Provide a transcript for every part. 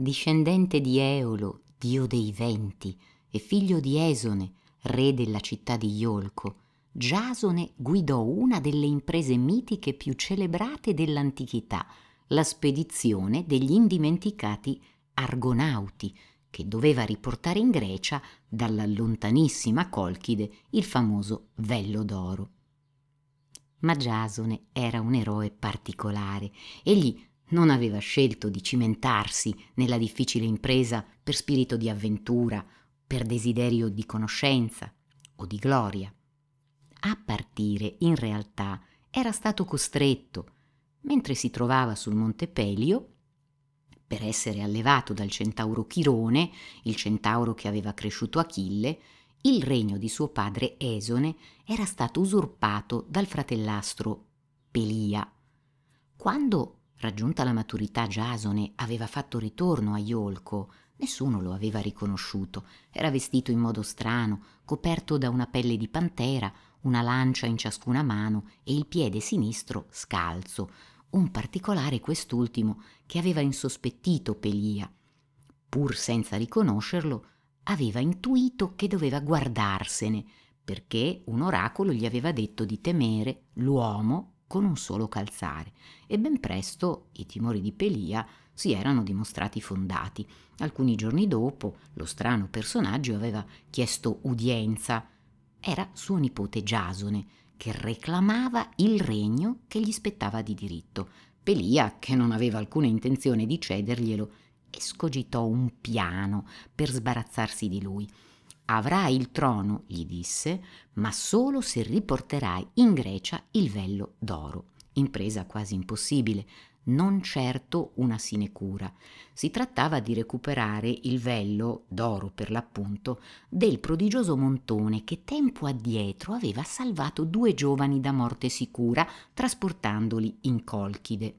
discendente di Eolo, dio dei venti, e figlio di Esone, re della città di Iolco, Giasone guidò una delle imprese mitiche più celebrate dell'antichità, la spedizione degli indimenticati Argonauti, che doveva riportare in Grecia dalla lontanissima Colchide il famoso vello d'oro. Ma Giasone era un eroe particolare. Egli non aveva scelto di cimentarsi nella difficile impresa per spirito di avventura, per desiderio di conoscenza o di gloria. A partire, in realtà, era stato costretto, mentre si trovava sul Monte Pelio, per essere allevato dal centauro Chirone, il centauro che aveva cresciuto Achille, il regno di suo padre Esone era stato usurpato dal fratellastro Pelia. Quando Raggiunta la maturità Giasone aveva fatto ritorno a Iolco, nessuno lo aveva riconosciuto, era vestito in modo strano, coperto da una pelle di pantera, una lancia in ciascuna mano e il piede sinistro scalzo, un particolare quest'ultimo che aveva insospettito Pelia. Pur senza riconoscerlo, aveva intuito che doveva guardarsene, perché un oracolo gli aveva detto di temere l'uomo con un solo calzare e ben presto i timori di Pelia si erano dimostrati fondati. Alcuni giorni dopo lo strano personaggio aveva chiesto udienza. Era suo nipote Giasone che reclamava il regno che gli spettava di diritto. Pelia, che non aveva alcuna intenzione di cederglielo, escogitò un piano per sbarazzarsi di lui Avrai il trono, gli disse, ma solo se riporterai in Grecia il vello d'oro. Impresa quasi impossibile, non certo una sinecura. Si trattava di recuperare il vello, d'oro per l'appunto, del prodigioso montone che tempo addietro aveva salvato due giovani da morte sicura, trasportandoli in Colchide.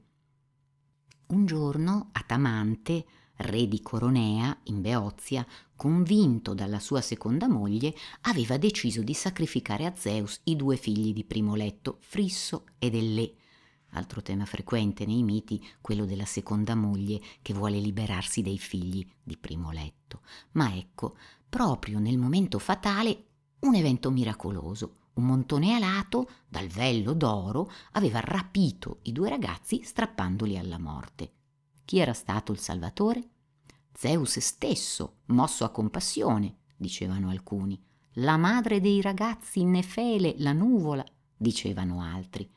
Un giorno, Atamante, re di Coronea, in Beozia, convinto dalla sua seconda moglie, aveva deciso di sacrificare a Zeus i due figli di primo letto, Frisso ed Ellè. Altro tema frequente nei miti, quello della seconda moglie che vuole liberarsi dei figli di primo letto. Ma ecco, proprio nel momento fatale, un evento miracoloso. Un montone alato, dal vello d'oro, aveva rapito i due ragazzi strappandoli alla morte. Chi era stato il Salvatore? Zeus stesso, mosso a compassione, dicevano alcuni. La madre dei ragazzi, Nefele, la nuvola, dicevano altri.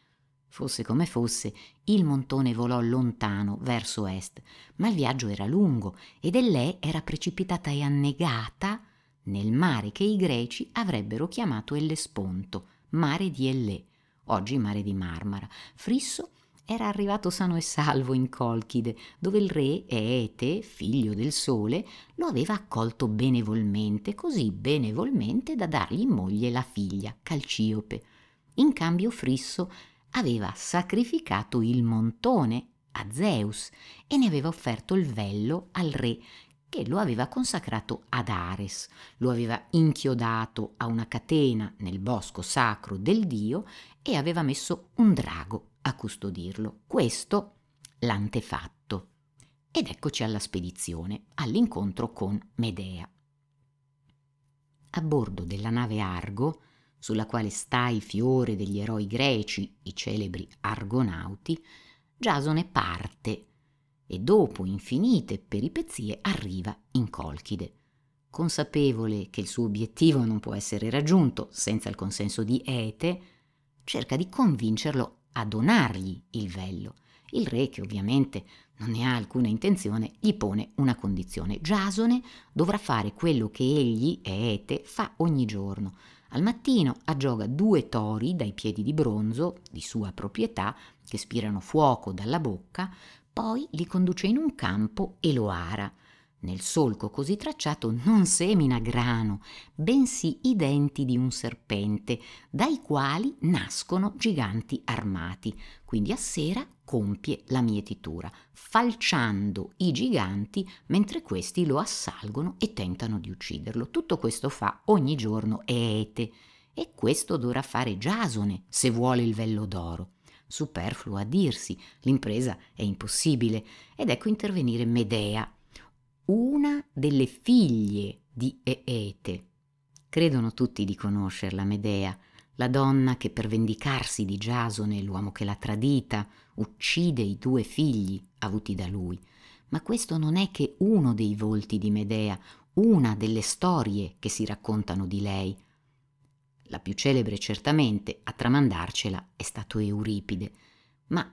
Fosse come fosse, il montone volò lontano verso est, ma il viaggio era lungo ed Ellè era precipitata e annegata nel mare che i greci avrebbero chiamato Ellesponto, mare di Ellè, oggi mare di Marmara, frisso era arrivato sano e salvo in Colchide, dove il re Eete, figlio del sole, lo aveva accolto benevolmente, così benevolmente da dargli in moglie la figlia, Calciope. In cambio Frisso aveva sacrificato il montone a Zeus e ne aveva offerto il vello al re, che lo aveva consacrato ad Ares, lo aveva inchiodato a una catena nel bosco sacro del dio e aveva messo un drago a custodirlo. Questo l'antefatto. Ed eccoci alla spedizione, all'incontro con Medea. A bordo della nave Argo, sulla quale sta il fiore degli eroi greci, i celebri argonauti, Giasone parte e dopo infinite peripezie arriva in Colchide. Consapevole che il suo obiettivo non può essere raggiunto senza il consenso di Ete, cerca di convincerlo a donargli il vello. Il re, che ovviamente non ne ha alcuna intenzione, gli pone una condizione. Giasone dovrà fare quello che egli, Ete, fa ogni giorno. Al mattino aggioga due tori dai piedi di bronzo, di sua proprietà, che spirano fuoco dalla bocca, poi li conduce in un campo e lo ara. Nel solco così tracciato non semina grano, bensì i denti di un serpente, dai quali nascono giganti armati. Quindi a sera compie la mietitura, falciando i giganti mentre questi lo assalgono e tentano di ucciderlo. Tutto questo fa ogni giorno Eete e questo dovrà fare Giasone se vuole il vello d'oro superfluo a dirsi, l'impresa è impossibile, ed ecco intervenire Medea, una delle figlie di Eete. Credono tutti di conoscerla Medea, la donna che per vendicarsi di Giasone, l'uomo che l'ha tradita, uccide i due figli avuti da lui. Ma questo non è che uno dei volti di Medea, una delle storie che si raccontano di lei. La più celebre certamente a tramandarcela è stato Euripide, ma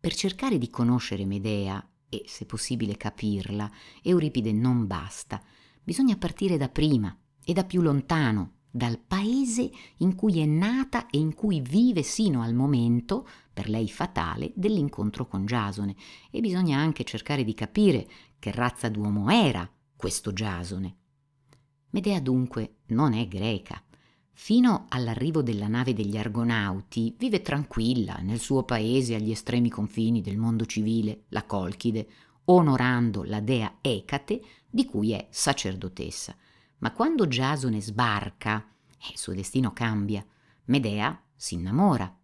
per cercare di conoscere Medea e, se possibile, capirla, Euripide non basta. Bisogna partire da prima e da più lontano, dal paese in cui è nata e in cui vive sino al momento, per lei fatale, dell'incontro con Giasone. E bisogna anche cercare di capire che razza d'uomo era questo Giasone. Medea dunque non è greca, Fino all'arrivo della nave degli Argonauti vive tranquilla nel suo paese agli estremi confini del mondo civile, la Colchide, onorando la dea Ecate di cui è sacerdotessa. Ma quando Giasone sbarca, eh, il suo destino cambia. Medea si innamora,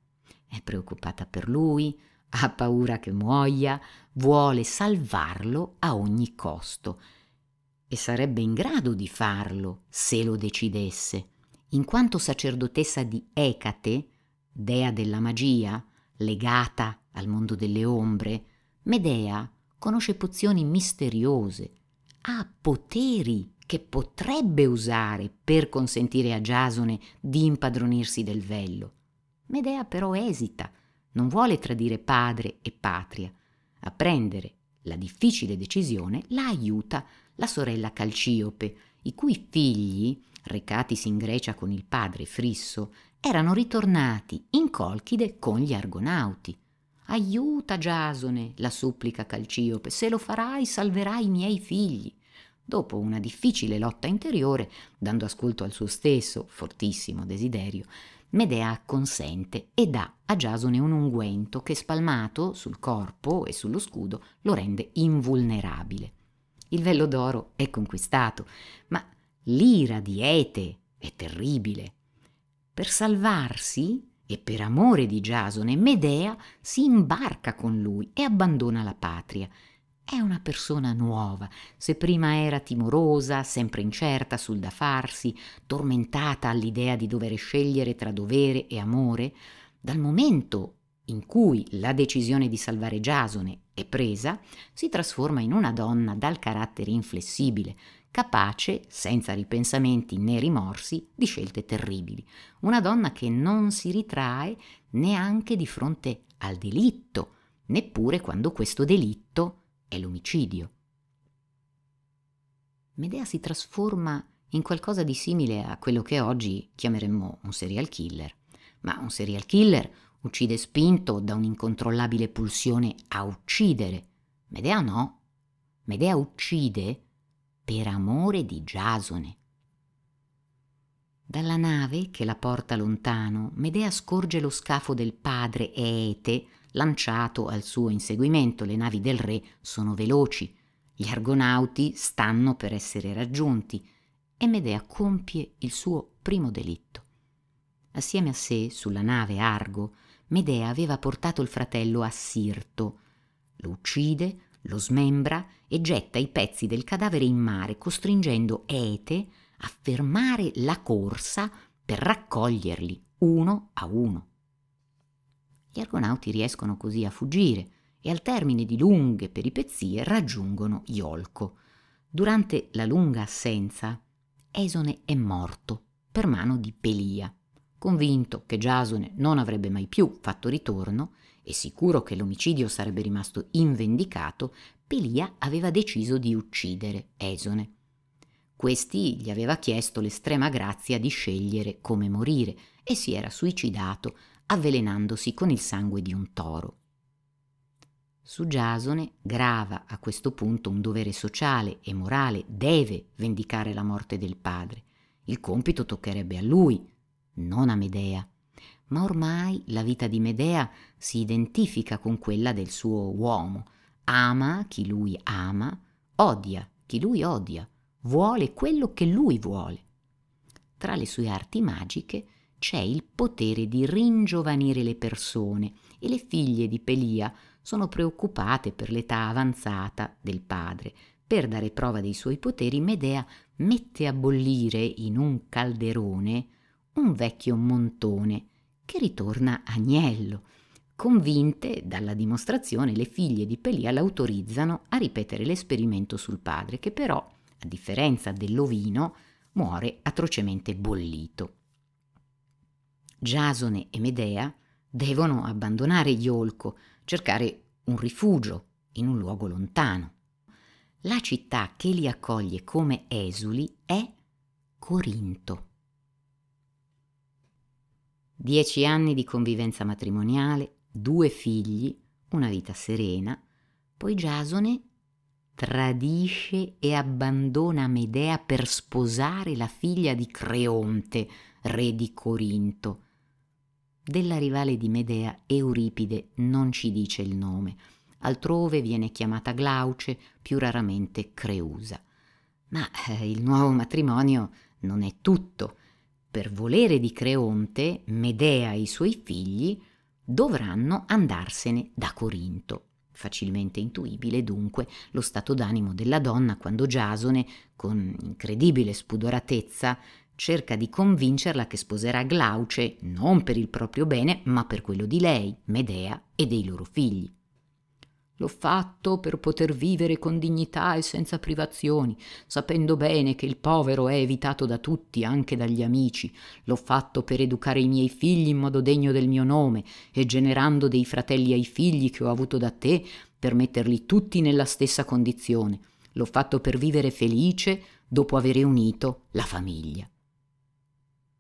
è preoccupata per lui, ha paura che muoia, vuole salvarlo a ogni costo e sarebbe in grado di farlo se lo decidesse in quanto sacerdotessa di Ecate, dea della magia, legata al mondo delle ombre, Medea conosce pozioni misteriose, ha poteri che potrebbe usare per consentire a Giasone di impadronirsi del vello. Medea però esita, non vuole tradire padre e patria. A prendere la difficile decisione la aiuta la sorella Calciope, i cui figli recatisi in Grecia con il padre Frisso, erano ritornati in Colchide con gli Argonauti. Aiuta Giasone, la supplica Calciope, se lo farai salverai i miei figli. Dopo una difficile lotta interiore, dando ascolto al suo stesso fortissimo desiderio, Medea acconsente e dà a Giasone un unguento che spalmato sul corpo e sullo scudo lo rende invulnerabile. Il vello d'oro è conquistato, ma l'ira di Ete è terribile. Per salvarsi e per amore di Giasone, Medea si imbarca con lui e abbandona la patria. È una persona nuova, se prima era timorosa, sempre incerta sul da farsi, tormentata all'idea di dover scegliere tra dovere e amore, dal momento in cui la decisione di salvare Giasone è presa, si trasforma in una donna dal carattere inflessibile, capace, senza ripensamenti né rimorsi, di scelte terribili. Una donna che non si ritrae neanche di fronte al delitto, neppure quando questo delitto è l'omicidio. Medea si trasforma in qualcosa di simile a quello che oggi chiameremmo un serial killer. Ma un serial killer uccide spinto da un'incontrollabile pulsione a uccidere. Medea no. Medea uccide per amore di Giasone. Dalla nave che la porta lontano, Medea scorge lo scafo del padre Eete lanciato al suo inseguimento. Le navi del re sono veloci, gli argonauti stanno per essere raggiunti e Medea compie il suo primo delitto. Assieme a sé, sulla nave Argo, Medea aveva portato il fratello Assirto. Lo uccide lo smembra e getta i pezzi del cadavere in mare, costringendo Ete a fermare la corsa per raccoglierli uno a uno. Gli argonauti riescono così a fuggire e al termine di lunghe peripezie raggiungono Iolco. Durante la lunga assenza, Esone è morto per mano di Pelia. Convinto che Giasone non avrebbe mai più fatto ritorno, e sicuro che l'omicidio sarebbe rimasto invendicato, Pelia aveva deciso di uccidere Esone. Questi gli aveva chiesto l'estrema grazia di scegliere come morire e si era suicidato avvelenandosi con il sangue di un toro. Su Giasone grava a questo punto un dovere sociale e morale, deve vendicare la morte del padre. Il compito toccherebbe a lui, non a Medea ma ormai la vita di Medea si identifica con quella del suo uomo. Ama chi lui ama, odia chi lui odia, vuole quello che lui vuole. Tra le sue arti magiche c'è il potere di ringiovanire le persone e le figlie di Pelia sono preoccupate per l'età avanzata del padre. Per dare prova dei suoi poteri, Medea mette a bollire in un calderone un vecchio montone che ritorna agnello. Convinte dalla dimostrazione, le figlie di Pelia l'autorizzano a ripetere l'esperimento sul padre, che però, a differenza dell'ovino, muore atrocemente bollito. Giasone e Medea devono abbandonare Iolco, cercare un rifugio in un luogo lontano. La città che li accoglie come esuli è Corinto. Dieci anni di convivenza matrimoniale, due figli, una vita serena. Poi Giasone tradisce e abbandona Medea per sposare la figlia di Creonte, re di Corinto. Della rivale di Medea Euripide non ci dice il nome, altrove viene chiamata Glauce, più raramente Creusa. Ma eh, il nuovo matrimonio non è tutto per volere di Creonte, Medea e i suoi figli dovranno andarsene da Corinto. Facilmente intuibile dunque lo stato d'animo della donna quando Giasone, con incredibile spudoratezza, cerca di convincerla che sposerà Glauce non per il proprio bene, ma per quello di lei, Medea e dei loro figli. L'ho fatto per poter vivere con dignità e senza privazioni, sapendo bene che il povero è evitato da tutti, anche dagli amici. L'ho fatto per educare i miei figli in modo degno del mio nome e generando dei fratelli ai figli che ho avuto da te, per metterli tutti nella stessa condizione. L'ho fatto per vivere felice dopo avere unito la famiglia.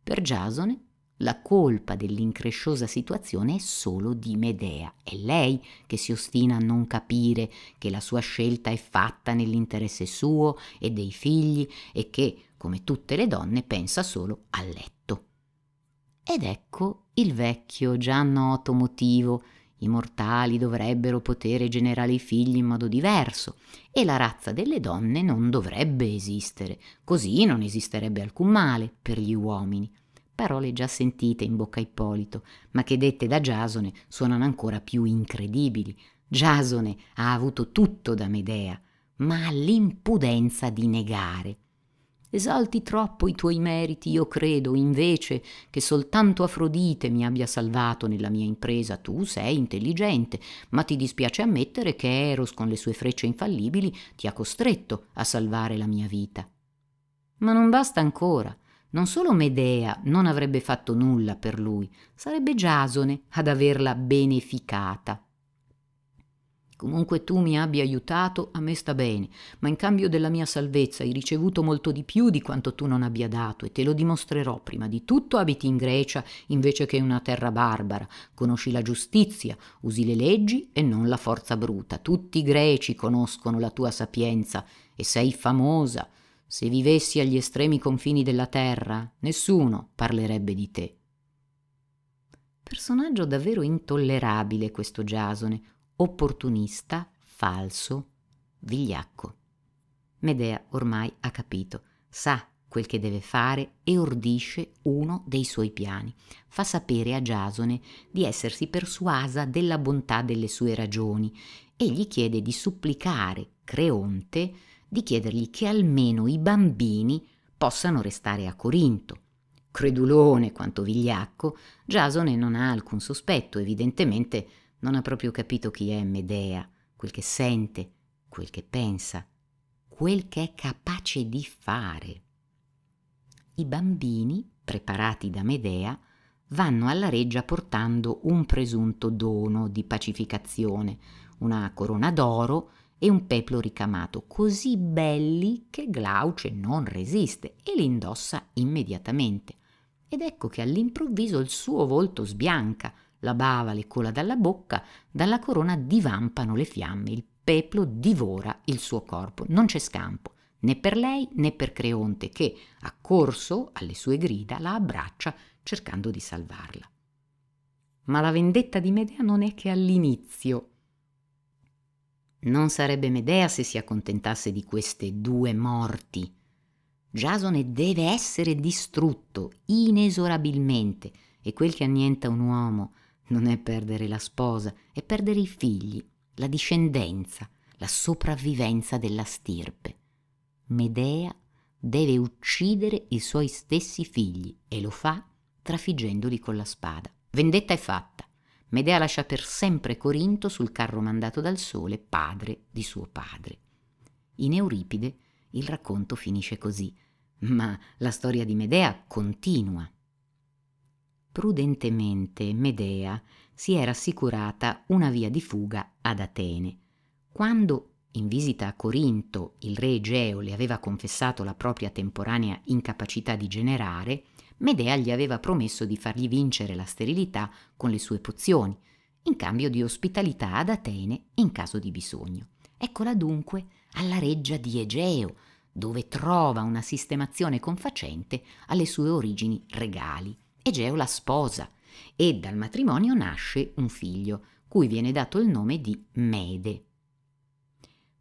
Per Giasone la colpa dell'incresciosa situazione è solo di Medea. È lei che si ostina a non capire che la sua scelta è fatta nell'interesse suo e dei figli e che, come tutte le donne, pensa solo al letto. Ed ecco il vecchio, già noto motivo. I mortali dovrebbero potere generare i figli in modo diverso e la razza delle donne non dovrebbe esistere, così non esisterebbe alcun male per gli uomini. Parole già sentite in bocca a Ippolito, ma che dette da Giasone suonano ancora più incredibili. Giasone ha avuto tutto da Medea, ma ha l'impudenza di negare. Esalti troppo i tuoi meriti, io credo, invece, che soltanto Afrodite mi abbia salvato nella mia impresa. Tu sei intelligente, ma ti dispiace ammettere che Eros, con le sue frecce infallibili, ti ha costretto a salvare la mia vita. Ma non basta ancora. Non solo Medea non avrebbe fatto nulla per lui, sarebbe Giasone ad averla beneficata. Comunque tu mi abbia aiutato, a me sta bene, ma in cambio della mia salvezza hai ricevuto molto di più di quanto tu non abbia dato e te lo dimostrerò. Prima di tutto abiti in Grecia invece che in una terra barbara, conosci la giustizia, usi le leggi e non la forza bruta. Tutti i greci conoscono la tua sapienza e sei famosa. Se vivessi agli estremi confini della terra, nessuno parlerebbe di te. Personaggio davvero intollerabile questo Giasone, opportunista, falso, vigliacco. Medea ormai ha capito, sa quel che deve fare e ordisce uno dei suoi piani. Fa sapere a Giasone di essersi persuasa della bontà delle sue ragioni e gli chiede di supplicare Creonte di chiedergli che almeno i bambini possano restare a Corinto. Credulone quanto vigliacco, Giasone non ha alcun sospetto, evidentemente non ha proprio capito chi è Medea, quel che sente, quel che pensa, quel che è capace di fare. I bambini, preparati da Medea, vanno alla reggia portando un presunto dono di pacificazione, una corona d'oro e un peplo ricamato così belli che Glauce non resiste e li indossa immediatamente. Ed ecco che all'improvviso il suo volto sbianca, la bava le cola dalla bocca, dalla corona divampano le fiamme, il peplo divora il suo corpo, non c'è scampo, né per lei né per Creonte che, accorso alle sue grida, la abbraccia cercando di salvarla. Ma la vendetta di Medea non è che all'inizio. Non sarebbe Medea se si accontentasse di queste due morti. Giasone deve essere distrutto inesorabilmente e quel che annienta un uomo non è perdere la sposa, è perdere i figli, la discendenza, la sopravvivenza della stirpe. Medea deve uccidere i suoi stessi figli e lo fa trafiggendoli con la spada. Vendetta è fatta. Medea lascia per sempre Corinto sul carro mandato dal sole, padre di suo padre. In Euripide il racconto finisce così, ma la storia di Medea continua. Prudentemente Medea si era assicurata una via di fuga ad Atene. Quando, in visita a Corinto, il re Egeo le aveva confessato la propria temporanea incapacità di generare, Medea gli aveva promesso di fargli vincere la sterilità con le sue pozioni, in cambio di ospitalità ad Atene in caso di bisogno. Eccola dunque alla reggia di Egeo, dove trova una sistemazione confacente alle sue origini regali. Egeo la sposa e dal matrimonio nasce un figlio, cui viene dato il nome di Mede.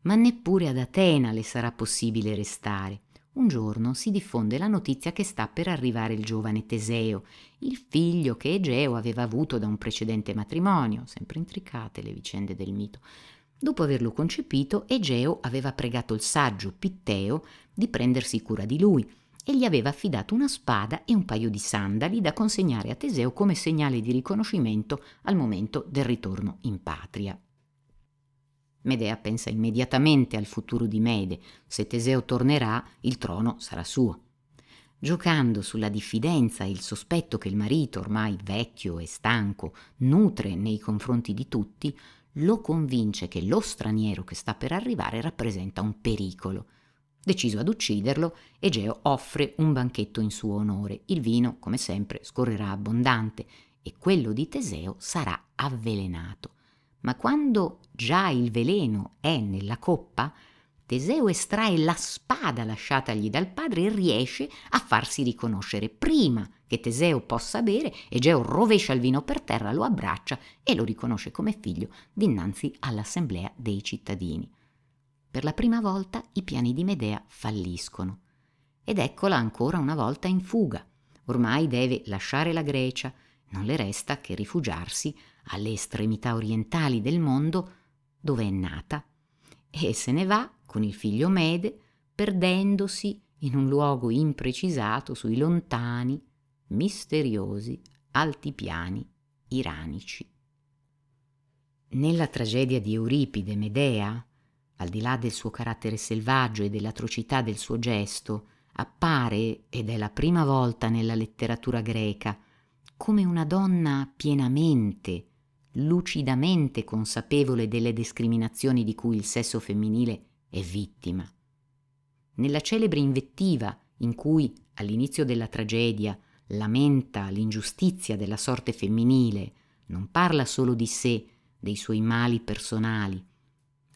Ma neppure ad Atena le sarà possibile restare un giorno si diffonde la notizia che sta per arrivare il giovane Teseo, il figlio che Egeo aveva avuto da un precedente matrimonio, sempre intricate le vicende del mito. Dopo averlo concepito, Egeo aveva pregato il saggio Pitteo di prendersi cura di lui e gli aveva affidato una spada e un paio di sandali da consegnare a Teseo come segnale di riconoscimento al momento del ritorno in patria. Medea pensa immediatamente al futuro di Mede. Se Teseo tornerà, il trono sarà suo. Giocando sulla diffidenza e il sospetto che il marito, ormai vecchio e stanco, nutre nei confronti di tutti, lo convince che lo straniero che sta per arrivare rappresenta un pericolo. Deciso ad ucciderlo, Egeo offre un banchetto in suo onore. Il vino, come sempre, scorrerà abbondante e quello di Teseo sarà avvelenato ma quando già il veleno è nella coppa, Teseo estrae la spada lasciatagli dal padre e riesce a farsi riconoscere prima che Teseo possa bere, Egeo rovescia il vino per terra, lo abbraccia e lo riconosce come figlio dinanzi all'assemblea dei cittadini. Per la prima volta i piani di Medea falliscono ed eccola ancora una volta in fuga. Ormai deve lasciare la Grecia, non le resta che rifugiarsi alle estremità orientali del mondo dove è nata, e se ne va con il figlio Mede, perdendosi in un luogo imprecisato sui lontani, misteriosi altipiani iranici. Nella tragedia di Euripide Medea, al di là del suo carattere selvaggio e dell'atrocità del suo gesto, appare, ed è la prima volta nella letteratura greca, come una donna pienamente lucidamente consapevole delle discriminazioni di cui il sesso femminile è vittima. Nella celebre invettiva in cui, all'inizio della tragedia, lamenta l'ingiustizia della sorte femminile, non parla solo di sé, dei suoi mali personali.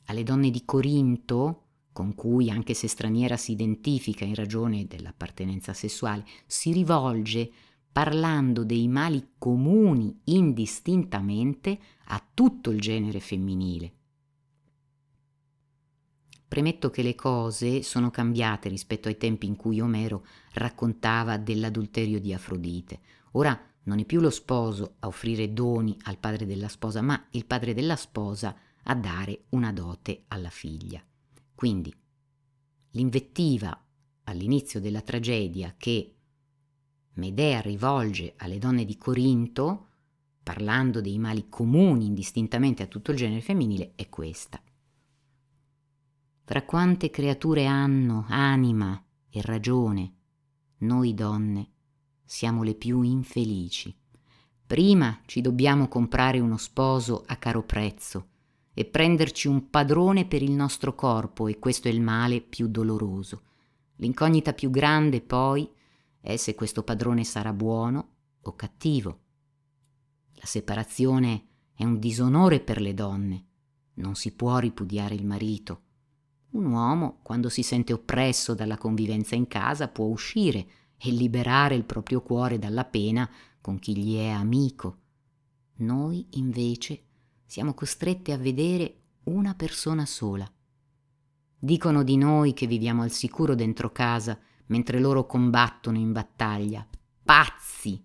Alle donne di Corinto, con cui anche se straniera si identifica in ragione dell'appartenenza sessuale, si rivolge parlando dei mali comuni indistintamente a tutto il genere femminile. Premetto che le cose sono cambiate rispetto ai tempi in cui Omero raccontava dell'adulterio di Afrodite. Ora non è più lo sposo a offrire doni al padre della sposa, ma il padre della sposa a dare una dote alla figlia. Quindi l'invettiva all'inizio della tragedia che Medea rivolge alle donne di Corinto, parlando dei mali comuni indistintamente a tutto il genere femminile, è questa. Fra quante creature hanno anima e ragione, noi donne siamo le più infelici. Prima ci dobbiamo comprare uno sposo a caro prezzo e prenderci un padrone per il nostro corpo e questo è il male più doloroso. L'incognita più grande poi è è eh, se questo padrone sarà buono o cattivo. La separazione è un disonore per le donne. Non si può ripudiare il marito. Un uomo, quando si sente oppresso dalla convivenza in casa, può uscire e liberare il proprio cuore dalla pena con chi gli è amico. Noi, invece, siamo costrette a vedere una persona sola. Dicono di noi che viviamo al sicuro dentro casa, mentre loro combattono in battaglia. Pazzi!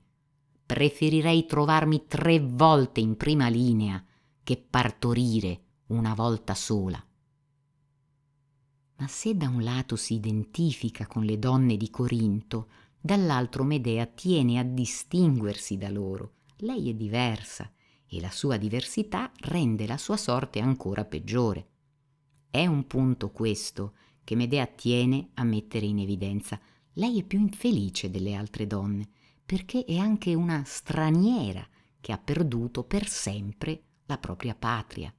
Preferirei trovarmi tre volte in prima linea che partorire una volta sola. Ma se da un lato si identifica con le donne di Corinto, dall'altro Medea tiene a distinguersi da loro. Lei è diversa e la sua diversità rende la sua sorte ancora peggiore. È un punto questo che Medea tiene a mettere in evidenza. Lei è più infelice delle altre donne, perché è anche una straniera che ha perduto per sempre la propria patria.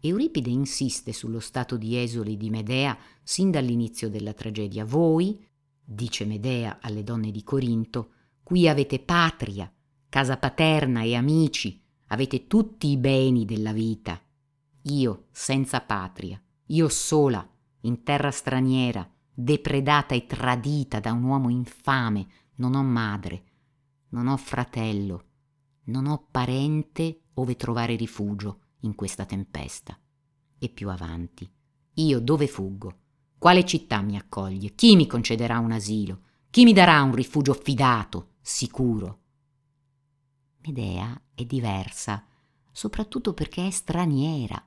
Euripide insiste sullo stato di esuli di Medea sin dall'inizio della tragedia. Voi, dice Medea alle donne di Corinto, qui avete patria, casa paterna e amici, avete tutti i beni della vita. Io senza patria, io sola in terra straniera, depredata e tradita da un uomo infame, non ho madre, non ho fratello, non ho parente ove trovare rifugio in questa tempesta. E più avanti, io dove fuggo? Quale città mi accoglie? Chi mi concederà un asilo? Chi mi darà un rifugio fidato, sicuro? Medea è diversa, soprattutto perché è straniera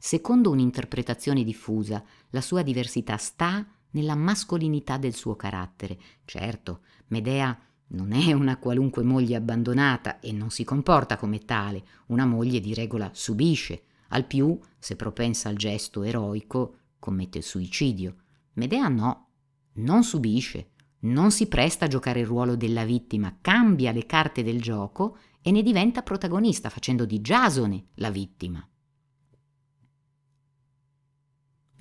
Secondo un'interpretazione diffusa, la sua diversità sta nella mascolinità del suo carattere. Certo, Medea non è una qualunque moglie abbandonata e non si comporta come tale. Una moglie di regola subisce, al più, se propensa al gesto eroico, commette il suicidio. Medea no, non subisce, non si presta a giocare il ruolo della vittima, cambia le carte del gioco e ne diventa protagonista facendo di Giasone la vittima.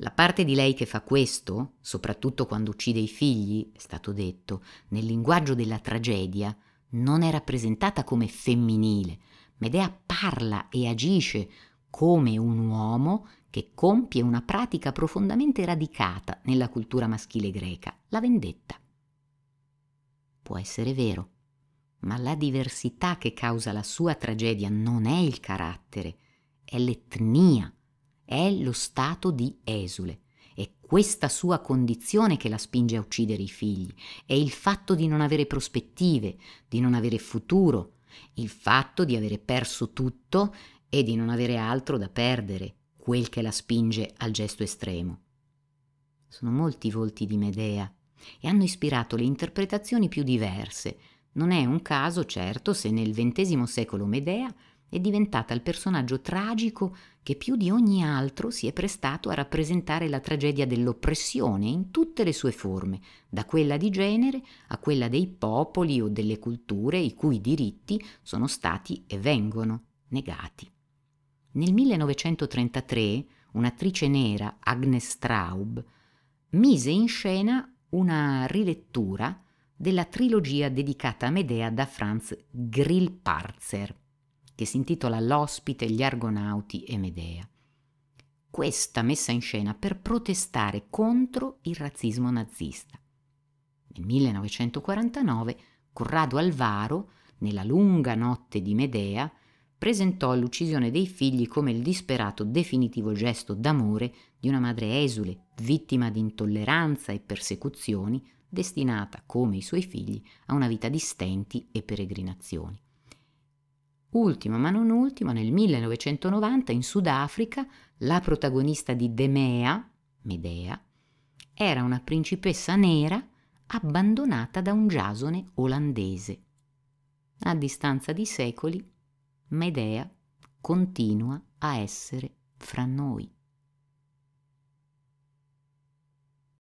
La parte di lei che fa questo, soprattutto quando uccide i figli, è stato detto, nel linguaggio della tragedia, non è rappresentata come femminile. Medea parla e agisce come un uomo che compie una pratica profondamente radicata nella cultura maschile greca, la vendetta. Può essere vero, ma la diversità che causa la sua tragedia non è il carattere, è l'etnia è lo stato di esule. È questa sua condizione che la spinge a uccidere i figli, è il fatto di non avere prospettive, di non avere futuro, il fatto di avere perso tutto e di non avere altro da perdere, quel che la spinge al gesto estremo. Sono molti i volti di Medea e hanno ispirato le interpretazioni più diverse. Non è un caso, certo, se nel XX secolo Medea è diventata il personaggio tragico che più di ogni altro si è prestato a rappresentare la tragedia dell'oppressione in tutte le sue forme, da quella di genere a quella dei popoli o delle culture i cui diritti sono stati e vengono negati. Nel 1933 un'attrice nera, Agnes Straub, mise in scena una rilettura della trilogia dedicata a Medea da Franz Grillparzer che si intitola L'ospite, gli argonauti e Medea. Questa messa in scena per protestare contro il razzismo nazista. Nel 1949 Corrado Alvaro, nella lunga notte di Medea, presentò l'uccisione dei figli come il disperato definitivo gesto d'amore di una madre esule, vittima di intolleranza e persecuzioni, destinata, come i suoi figli, a una vita di stenti e peregrinazioni. Ultima ma non ultima, nel 1990 in Sudafrica la protagonista di Demea, Medea, era una principessa nera abbandonata da un giasone olandese. A distanza di secoli, Medea continua a essere fra noi.